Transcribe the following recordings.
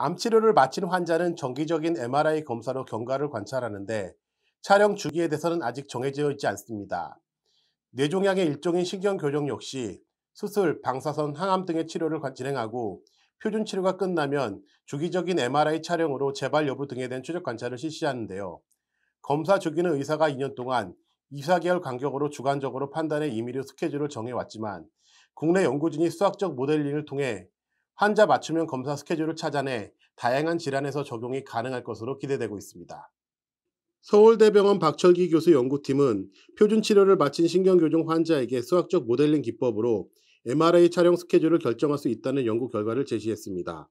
암 치료를 마친 환자는 정기적인 MRI 검사로 경과를 관찰하는데 촬영 주기에 대해서는 아직 정해져 있지 않습니다. 뇌종양의 일종인 신경교정 역시 수술, 방사선, 항암 등의 치료를 진행하고 표준 치료가 끝나면 주기적인 MRI 촬영으로 재발 여부 등에 대한 추적 관찰을 실시하는데요. 검사 주기는 의사가 2년 동안 24개월 간격으로 주관적으로 판단해 임의로 스케줄을 정해왔지만 국내 연구진이 수학적 모델링을 통해 환자 맞춤형 검사 스케줄을 찾아내 다양한 질환에서 적용이 가능할 것으로 기대되고 있습니다. 서울대병원 박철기 교수 연구팀은 표준 치료를 마친 신경교정 환자에게 수학적 모델링 기법으로 MRI 촬영 스케줄을 결정할 수 있다는 연구 결과를 제시했습니다.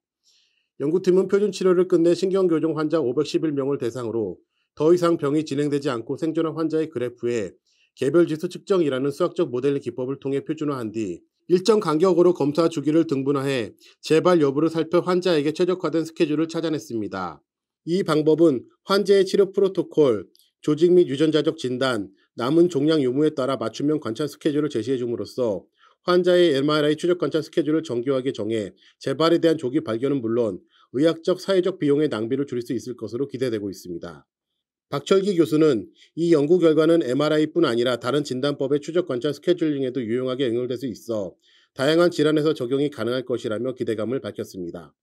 연구팀은 표준 치료를 끝내 신경교정 환자 511명을 대상으로 더 이상 병이 진행되지 않고 생존한 환자의 그래프에 개별 지수 측정이라는 수학적 모델링 기법을 통해 표준화한 뒤 일정 간격으로 검사 주기를 등분화해 재발 여부를 살펴 환자에게 최적화된 스케줄을 찾아냈습니다. 이 방법은 환자의 치료 프로토콜, 조직 및 유전자적 진단, 남은 종양 유무에 따라 맞춤형 관찰 스케줄을 제시해 줌으로써 환자의 MRI 추적 관찰 스케줄을 정교하게 정해 재발에 대한 조기 발견은 물론 의학적 사회적 비용의 낭비를 줄일 수 있을 것으로 기대되고 있습니다. 박철기 교수는 이 연구 결과는 MRI뿐 아니라 다른 진단법의 추적 관찰 스케줄링에도 유용하게 응용될 수 있어 다양한 질환에서 적용이 가능할 것이라며 기대감을 밝혔습니다.